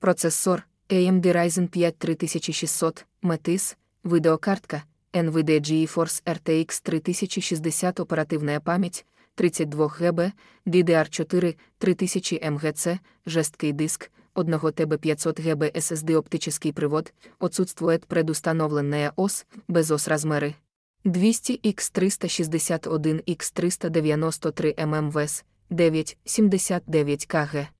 Процесор AMD Ryzen 5 3600, Метис, видеокартка, NVIDIA GeForce RTX 3060 оперативна память, 32 ГБ, DDR4 3000 МГц, жесткий диск, 1 ТБ 500 ГБ SSD оптический привод, отсутствует предустановленная ОС, без ОС размеры. 200X361X393 mmws 979 КГ.